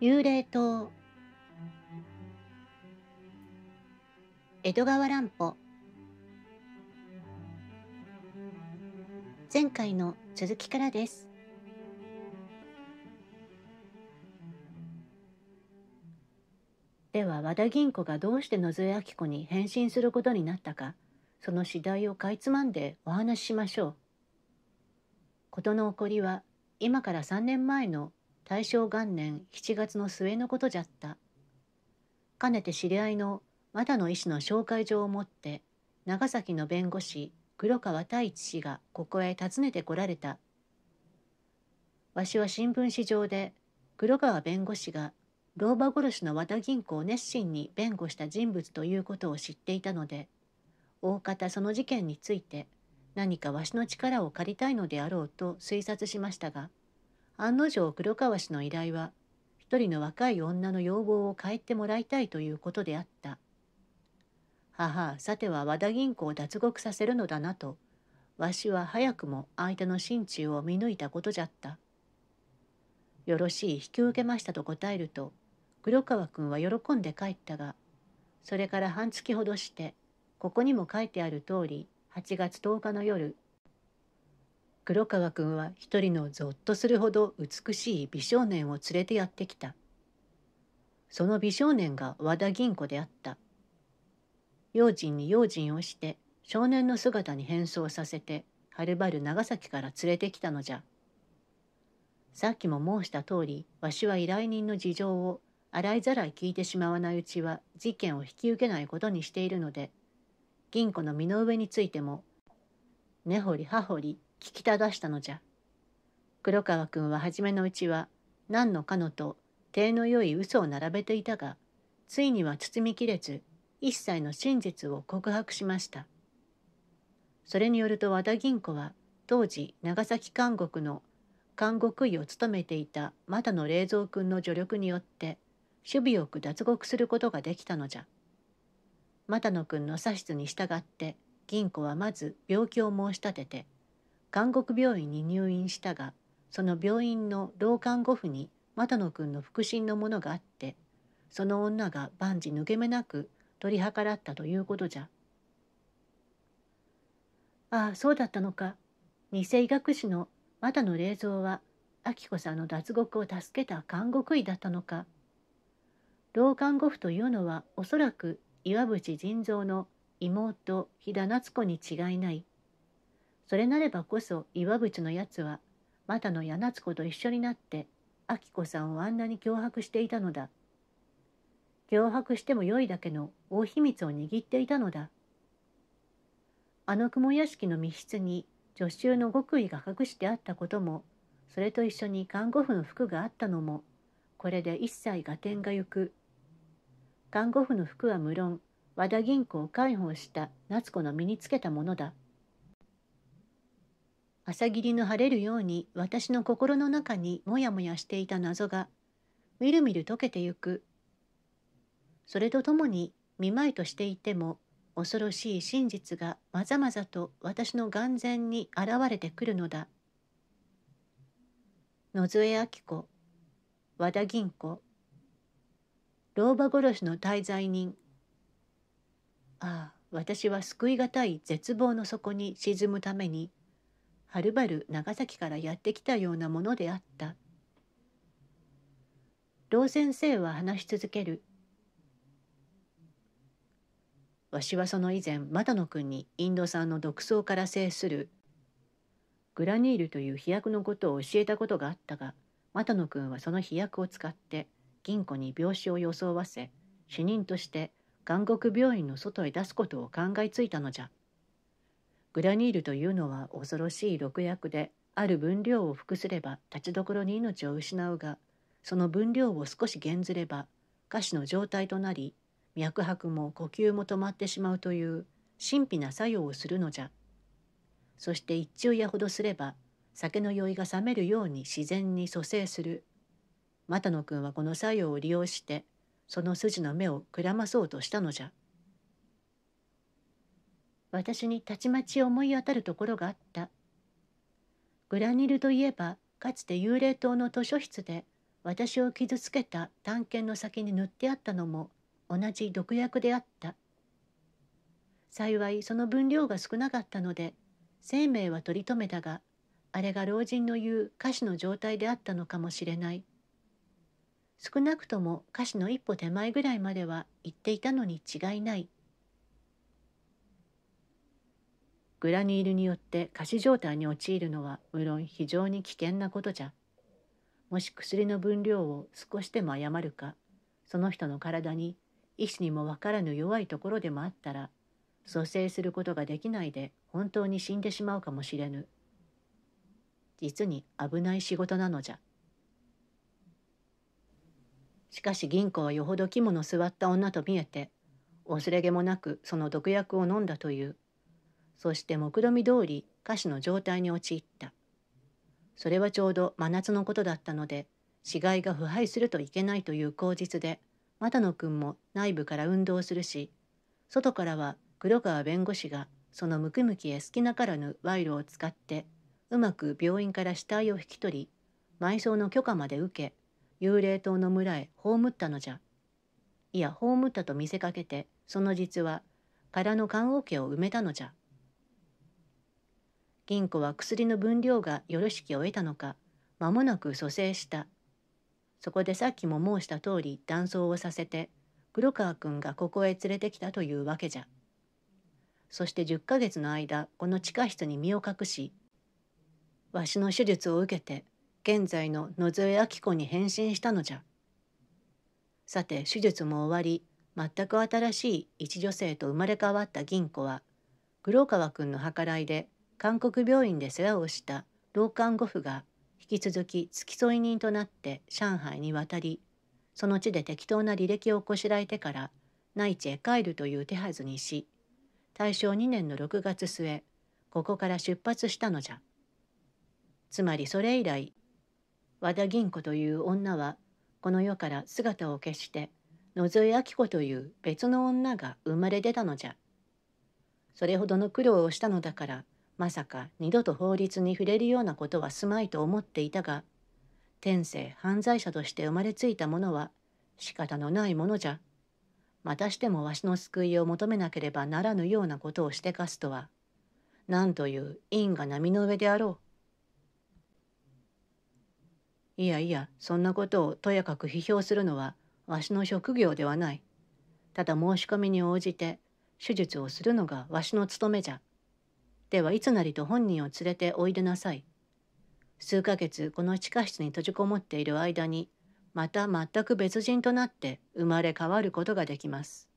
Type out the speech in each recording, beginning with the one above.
幽霊島江戸川乱歩前回の続きからですでは和田銀子がどうして野添明子に返信することになったかその次第をかいつまんでお話ししましょう事の起こりは今から3年前の大正元年7月の末のことじゃった。かねて知り合いの又野医師の紹介状を持って長崎の弁護士黒川太一氏がここへ訪ねてこられた。わしは新聞紙上で黒川弁護士が老婆殺しの和田銀行を熱心に弁護した人物ということを知っていたので大方その事件について何かわしの力を借りたいのであろうと推察しましたが案の定黒川氏の依頼は一人の若い女の要望を変えてもらいたいということであった。母、さては和田銀行を脱獄させるのだなと、わしは早くも相手の心中を見抜いたことじゃった。よろしい引き受けましたと答えると、黒川君は喜んで帰ったが、それから半月ほどして、ここにも書いてある通り、8月10日の夜、黒川君は一人のぞっとするほど美しい美少年を連れてやってきた。その美少年が和田銀子であった。用心に用心をして少年の姿に変装させてはるばる長崎から連れてきたのじゃ。さっきも申した通りわしは依頼人の事情を洗いざらい聞いてしまわないうちは事件を引き受けないことにしているので銀子の身の上についても根掘り葉掘り聞きただしたのじゃ。黒川君は初めのうちは何のかのと手のよい嘘を並べていたがついには包みきれず一切の真実を告白しましたそれによると和田銀子は当時長崎監獄の監獄医を務めていた又野冷蔵君の助力によって守備よく脱獄することができたのじゃ又野君の指図に従って銀子はまず病気を申し立てて監獄病院に入院したがその病院の老看護婦に又野君の腹心のものがあってその女が万事抜け目なく取り計らったということじゃ。ああそうだったのか偽医学士の又野霊蔵は明子さんの脱獄を助けた監獄医だったのか老看護婦というのはおそらく岩淵腎蔵の妹飛田夏子に違いないそれなればこそ岩渕のやつは、又の柳津子と一緒になって、明子さんをあんなに脅迫していたのだ。脅迫してもよいだけの大秘密を握っていたのだ。あの雲屋敷の密室に助手の極意が隠してあったことも、それと一緒に看護婦の服があったのも、これで一切合点がゆく。看護婦の服は無論、和田銀行を介抱した夏子の身につけたものだ。朝霧の晴れるように私の心の中にもやもやしていた謎がみるみる解けてゆくそれとともに見舞いとしていても恐ろしい真実がまざまざと私の眼前に現れてくるのだ野添明子和田銀子老婆殺しの滞在人ああ私は救い難い絶望の底に沈むためにはるばる長崎からやってきたようなものであった老先生は話し続けるわしはその以前窓野君にインド産の独創から制するグラニールという飛躍のことを教えたことがあったが窓野君はその飛躍を使って銀庫に病死を装わせ死人として監獄病院の外へ出すことを考えついたのじゃグラニールというのは恐ろしい毒薬である分量を服すれば立ちどころに命を失うがその分量を少し減ずれば下肢の状態となり脈拍も呼吸も止まってしまうという神秘な作用をするのじゃそして一昼夜ほどすれば酒の酔いが冷めるように自然に蘇生する又野君はこの作用を利用してその筋の目をくらまそうとしたのじゃ私にたちまち思い当たるところがあった。グラニルといえば、かつて幽霊島の図書室で私を傷つけた探検の先に塗ってあったのも同じ毒薬であった。幸いその分量が少なかったので生命は取り留めたがあれが老人の言う歌詞の状態であったのかもしれない少なくとも歌詞の一歩手前ぐらいまでは行っていたのに違いないグラニールによって過死状態に陥るのは無論非常に危険なことじゃ。もし薬の分量を少しでも誤るか、その人の体に医師にも分からぬ弱いところでもあったら、蘇生することができないで本当に死んでしまうかもしれぬ。実に危ない仕事なのじゃ。しかし銀行はよほど肝の据わった女と見えて、恐れげもなくその毒薬を飲んだという。そして目論見通り下肢の状態に陥った。それはちょうど真夏のことだったので、死骸が腐敗するといけないという口実で、又野君も内部から運動するし、外からは黒川弁護士がそのムキムキへ好きなからぬ賄賂を使って、うまく病院から死体を引き取り、埋葬の許可まで受け、幽霊島の村へ葬ったのじゃ。いや、葬ったと見せかけて、その実は、空の棺桶を埋めたのじゃ。銀子は薬の分量がよろしきを得たのか間もなく蘇生したそこでさっきも申した通り断層をさせて黒川君がここへ連れてきたというわけじゃそして10ヶ月の間この地下室に身を隠しわしの手術を受けて現在の野添明子に変身したのじゃさて手術も終わり全く新しい一女性と生まれ変わった銀子は黒川君の計らいで韓国病院で世話をした老看護婦が引き続き付き添い人となって上海に渡りその地で適当な履歴をこしらえてから内地へ帰るという手はずにし大正2年の6月末ここから出発したのじゃつまりそれ以来和田銀子という女はこの世から姿を消して野添明子という別の女が生まれ出たのじゃそれほどの苦労をしたのだからまさか二度と法律に触れるようなことはすまいと思っていたが天性犯罪者として生まれついたものは仕方のないものじゃまたしてもわしの救いを求めなければならぬようなことをしてかすとは何という因果波の上であろういやいやそんなことをとやかく批評するのはわしの職業ではないただ申し込みに応じて手術をするのがわしの務めじゃではいつなりと本人を連れておいでなさい。数ヶ月この地下室に閉じこもっている間に、また全く別人となって生まれ変わることができます。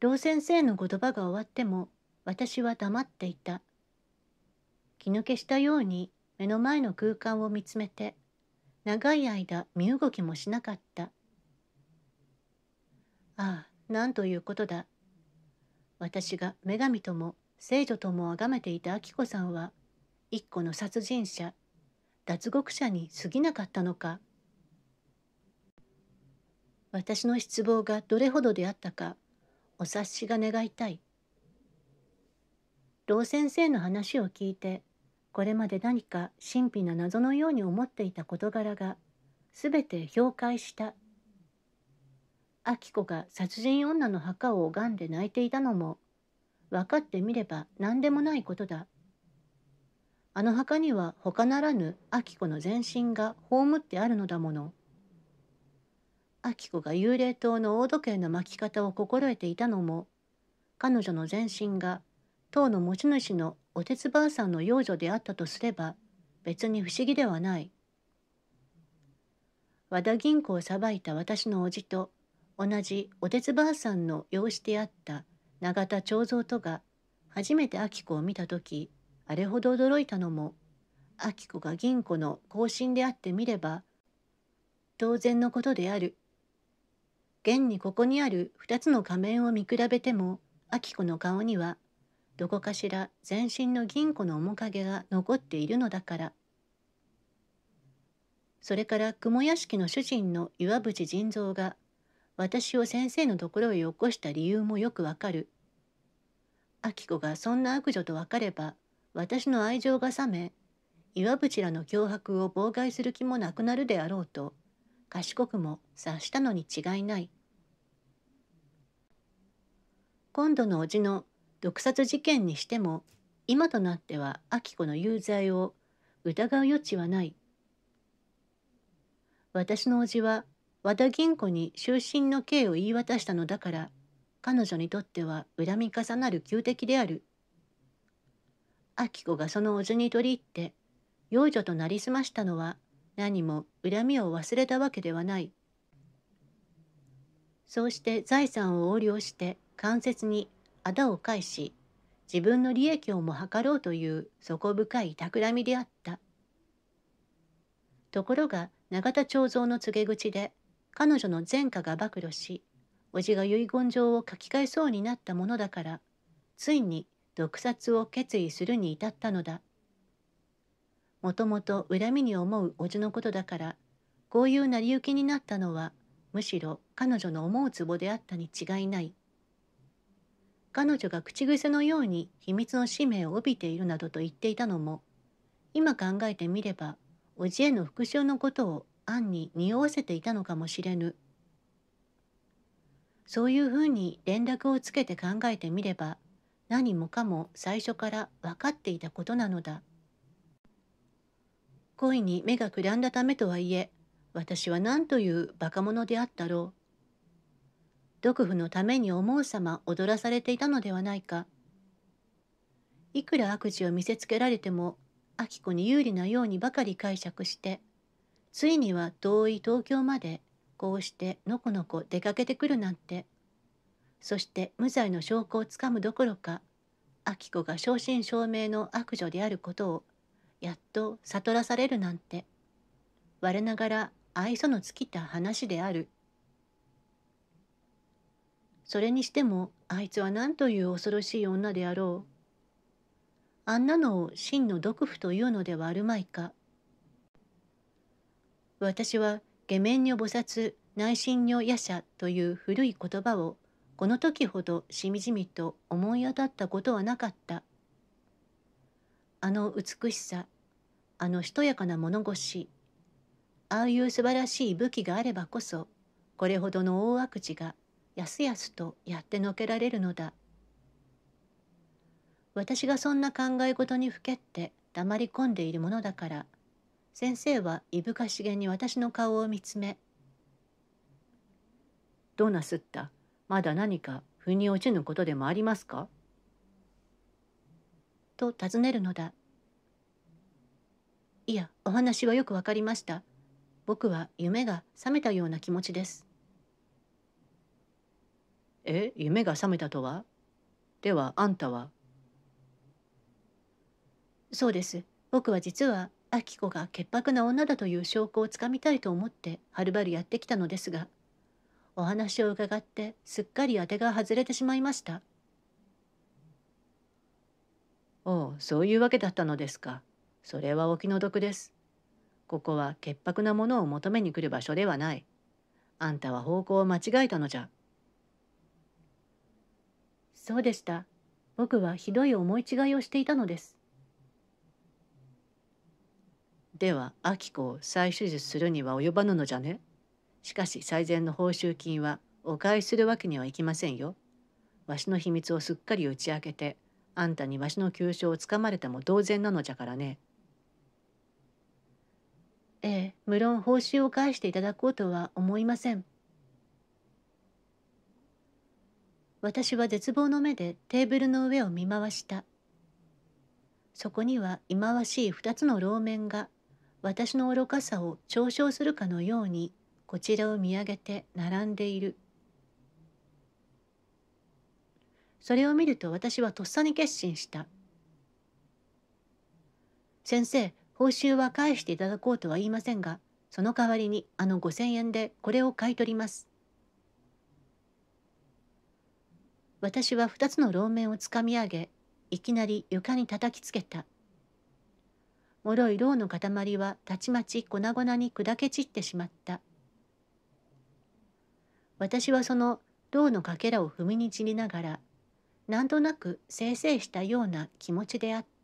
老先生の言葉が終わっても、私は黙っていた。気抜けしたように目の前の空間を見つめて、長い間身動きもしなかった。ああ、なんということだ。私が女神とも聖女とも崇めていた明子さんは一個の殺人者脱獄者に過ぎなかったのか私の失望がどれほどであったかお察しが願いたい老先生の話を聞いてこれまで何か神秘な謎のように思っていた事柄がすべて氷解した明子が殺人女の墓を拝んで泣いていたのも分かってみれば何でもないことだあの墓には他ならぬ明子の全身が葬ってあるのだもの明子が幽霊島の大時計の巻き方を心得ていたのも彼女の全身が塔の持ち主のおてつばあさんの養女であったとすれば別に不思議ではない和田銀行をさばいた私の叔父と同じおてつばあさんの養子であった永田長蔵とが初めて明子を見た時あれほど驚いたのも明子が銀子の後進であってみれば当然のことである現にここにある2つの仮面を見比べても明子の顔にはどこかしら全身の銀子の面影が残っているのだからそれから雲屋敷の主人の岩淵仁蔵が私を先生のところへ起こした理由もよくわかる。明子がそんな悪女とわかれば、私の愛情が冷め、岩淵らの脅迫を妨害する気もなくなるであろうと、賢くも察したのに違いない。今度の叔父の毒殺事件にしても、今となっては明子の有罪を疑う余地はない。私の叔父は和田銀子に終身の刑を言い渡したのだから彼女にとっては恨み重なる旧敵である。明子がそのお父に取り入って養女となりすましたのは何も恨みを忘れたわけではない。そうして財産を横領して間接に仇を返し自分の利益をも図ろうという底深い企みであった。ところが永田長蔵の告げ口で彼女の前科が暴露し、叔父が遺言状を書き換えそうになったものだから、ついに毒殺を決意するに至ったのだ。もともと恨みに思う叔父のことだから、こういう成り行きになったのは、むしろ彼女の思うつぼであったに違いない。彼女が口癖のように秘密の使命を帯びているなどと言っていたのも、今考えてみれば、叔父への復讐のことを暗に匂わせていたのかもしれぬそういうふうに連絡をつけて考えてみれば何もかも最初から分かっていたことなのだ恋に目がくらんだためとはいえ私は何というバカ者であったろう独夫のために思うさま踊らされていたのではないかいくら悪事を見せつけられても明子に有利なようにばかり解釈してついには遠い東京までこうしてのこのこ出かけてくるなんてそして無罪の証拠をつかむどころか明子が正真正銘の悪女であることをやっと悟らされるなんて我ながら愛想の尽きた話であるそれにしてもあいつは何という恐ろしい女であろうあんなのを真の毒婦というのではあるまいか私は下面如菩薩内心如夜叉という古い言葉をこの時ほどしみじみと思い当たったことはなかった。あの美しさ、あのしとやかな物腰、ああいう素晴らしい武器があればこそ、これほどの大悪事がやすやすとやってのけられるのだ。私がそんな考え事にふけって黙り込んでいるものだから、先生はいぶかしげに私の顔を見つめ「どうなすったまだ何か腑に落ちぬことでもありますか?」と尋ねるのだいやお話はよくわかりました僕は夢が覚めたような気持ちですえ夢が覚めたとはではあんたはそうです僕は実は明子が潔白な女だという証拠をつかみたいと思ってはるばるやってきたのですがお話を伺ってすっかり当てが外れてしまいましたおうそういうわけだったのですかそれはお気の毒ですここは潔白なものを求めに来る場所ではないあんたは方向を間違えたのじゃそうでした僕はひどい思い違いをしていたのですでは明子を再手術するには及ばぬのじゃねしかし最善の報酬金はお返しするわけにはいきませんよ。わしの秘密をすっかり打ち明けてあんたにわしの急所をつかまれても同然なのじゃからね。ええ、無論報酬を返していただこうとは思いません。私は絶望の目でテーブルの上を見回した。そこには忌まわしい二つの楼面が私の愚かさを嘲笑するかのようにこちらを見上げて並んでいるそれを見ると私はとっさに決心した先生報酬は返していただこうとは言いませんがその代わりにあの五千円でこれを買い取ります私は二つの楼面をつかみ上げいきなり床に叩きつけた脆い牢の塊はたちまち粉々に砕け散ってしまった。私はその銅のかけらを踏みにじりながら、なんとなくせいしたような気持ちであった。